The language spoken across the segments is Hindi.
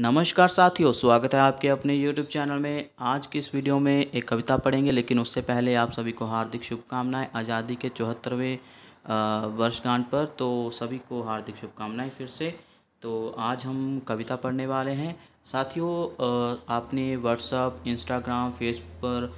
नमस्कार साथियों स्वागत है आपके अपने YouTube चैनल में आज की इस वीडियो में एक कविता पढ़ेंगे लेकिन उससे पहले आप सभी को हार्दिक शुभकामनाएं आज़ादी के चौहत्तरवें वर्षगांठ पर तो सभी को हार्दिक शुभकामनाएं फिर से तो आज हम कविता पढ़ने वाले हैं साथियों आपने व्हाट्सअप इंस्टाग्राम फेसबुक पर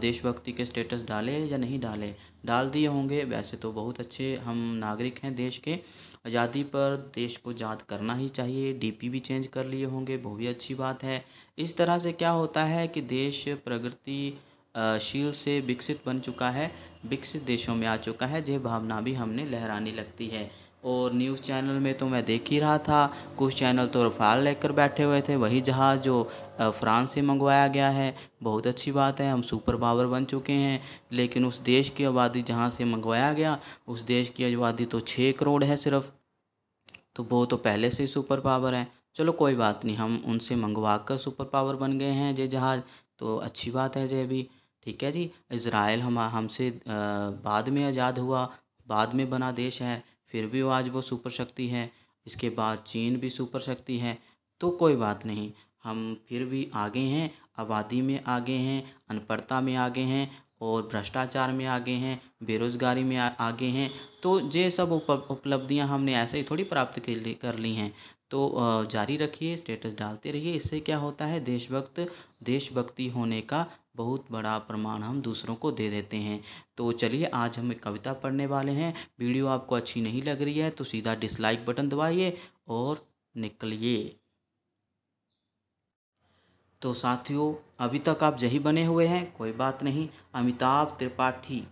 देशभक्ति के स्टेटस डाले या नहीं डाले डाल दिए होंगे वैसे तो बहुत अच्छे हम नागरिक हैं देश के आज़ादी पर देश को याद करना ही चाहिए डीपी भी चेंज कर लिए होंगे वो भी अच्छी बात है इस तरह से क्या होता है कि देश प्रगतिशील से विकसित बन चुका है विकसित देशों में आ चुका है यह भावना भी हमने लहरानी लगती है और न्यूज़ चैनल में तो मैं देख ही रहा था कुछ चैनल तो रफाल लेकर बैठे हुए थे वही जहाज़ जो फ्रांस से मंगवाया गया है बहुत अच्छी बात है हम सुपर पावर बन चुके हैं लेकिन उस देश की आबादी जहाँ से मंगवाया गया उस देश की आबादी तो छः करोड़ है सिर्फ तो वो तो पहले से ही सुपर पावर हैं चलो कोई बात नहीं हम उनसे मंगवा कर सुपर पावर बन गए हैं जे जहाज़ तो अच्छी बात है जे अभी ठीक है जी इसराइल हम हमसे बाद में आज़ाद हुआ बाद में बना देश है फिर भी वो आज वो सुपर शक्ति है इसके बाद चीन भी सुपर शक्ति है तो कोई बात नहीं हम फिर भी आगे हैं आबादी में आगे हैं अनपढ़ता में आगे हैं और भ्रष्टाचार में आगे हैं बेरोज़गारी में आगे हैं तो ये सब उपलब्धियां हमने ऐसे ही थोड़ी प्राप्त कर ली हैं तो जारी रखिए स्टेटस डालते रहिए इससे क्या होता है देशभक्त देशभक्ति होने का बहुत बड़ा प्रमाण हम दूसरों को दे देते हैं तो चलिए आज हम एक कविता पढ़ने वाले हैं वीडियो आपको अच्छी नहीं लग रही है तो सीधा डिसलाइक बटन दबाइए और निकलिए तो साथियों अभी तक आप यही बने हुए हैं कोई बात नहीं अमिताभ त्रिपाठी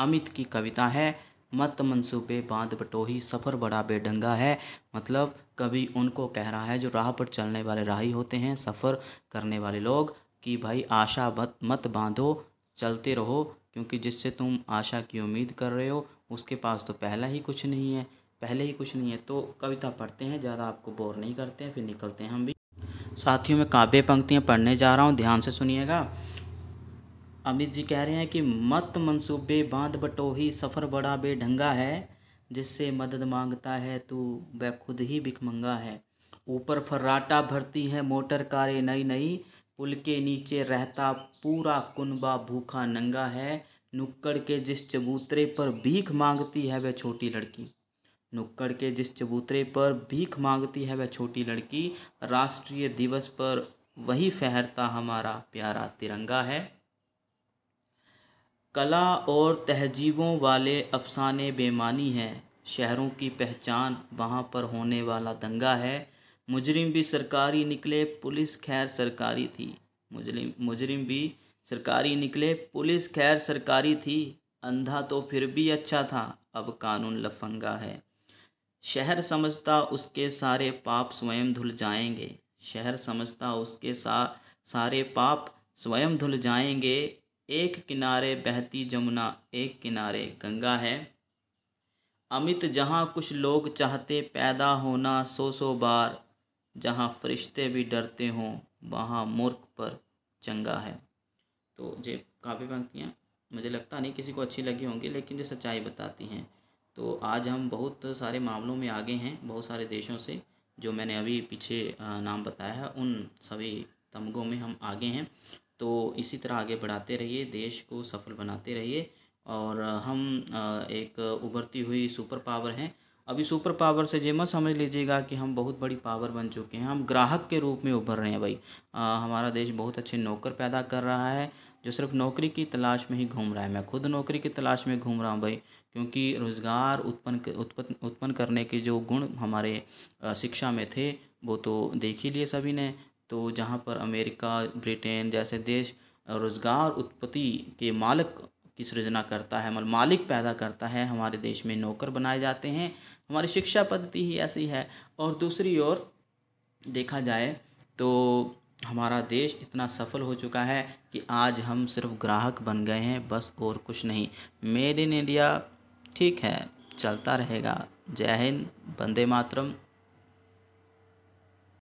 अमित की कविता है मत मनसूबे बांध बटोही सफ़र बड़ा बेडंगा है मतलब कभी उनको कह रहा है जो राह पर चलने वाले राही होते हैं सफ़र करने वाले लोग कि भाई आशा मत मत बांधो चलते रहो क्योंकि जिससे तुम आशा की उम्मीद कर रहे हो उसके पास तो पहला ही कुछ नहीं है पहले ही कुछ नहीं है तो कविता पढ़ते हैं ज़्यादा आपको बोर नहीं करते हैं फिर निकलते हैं हम भी साथियों में काव्य पंक्तियाँ पढ़ने जा रहा हूँ ध्यान से सुनिएगा अमित जी कह रहे हैं कि मत मनसूबे बांध बटोही सफ़र बड़ा बेढंगा है जिससे मदद मांगता है तो वह खुद ही बिकमंगा है ऊपर फर्राटा भरती है मोटर कारें नई नई पुल के नीचे रहता पूरा कुनबा भूखा नंगा है नुक्कड़ के जिस चबूतरे पर भीख मांगती है वह छोटी लड़की नुक्कड़ के जिस चबूतरे पर भीख मांगती है वह छोटी लड़की राष्ट्रीय दिवस पर वही फहरता हमारा प्यारा तिरंगा है कला और तहजीबों वाले अफसाने बेमानी हैं शहरों की पहचान वहाँ पर होने वाला दंगा है मुजरिम भी सरकारी निकले पुलिस खैर सरकारी थी मुजरिम मुजरिम भी सरकारी निकले पुलिस खैर सरकारी थी अंधा तो फिर भी अच्छा था अब कानून लफंगा है शहर समझता उसके सारे पाप स्वयं धुल जाएंगे शहर समझता उसके सा सारे पाप स्वयं धुल जाएंगे एक किनारे बहती जमुना एक किनारे गंगा है अमित जहाँ कुछ लोग चाहते पैदा होना सो सो बार जहाँ फरिश्ते भी डरते हों वहाँ मूर्ख पर चंगा है तो ये काफ़ी पंक्तियाँ मुझे लगता नहीं किसी को अच्छी लगी होंगी लेकिन ये सच्चाई बताती हैं तो आज हम बहुत सारे मामलों में आगे हैं बहुत सारे देशों से जो मैंने अभी पीछे नाम बताया है उन सभी तमगों में हम आगे हैं तो इसी तरह आगे बढ़ाते रहिए देश को सफल बनाते रहिए और हम एक उभरती हुई सुपर पावर हैं अभी सुपर पावर से ये मत समझ लीजिएगा कि हम बहुत बड़ी पावर बन चुके हैं हम ग्राहक के रूप में उभर रहे हैं भाई आ, हमारा देश बहुत अच्छे नौकर पैदा कर रहा है जो सिर्फ नौकरी की तलाश में ही घूम रहा है मैं खुद नौकरी की तलाश में घूम रहा हूँ भाई क्योंकि रोज़गार उत्पन्न उत्पन्न उत्पन्न करने के जो गुण हमारे शिक्षा में थे वो तो देख ही लिए सभी ने तो जहाँ पर अमेरिका ब्रिटेन जैसे देश रोज़गार उत्पत्ति के मालक की सृजना करता है मतलब मालिक पैदा करता है हमारे देश में नौकर बनाए जाते हैं हमारी शिक्षा पद्धति ही ऐसी है और दूसरी ओर देखा जाए तो हमारा देश इतना सफल हो चुका है कि आज हम सिर्फ ग्राहक बन गए हैं बस और कुछ नहीं मेड इन इंडिया ठीक है चलता रहेगा जय हिंद बंदे मातरम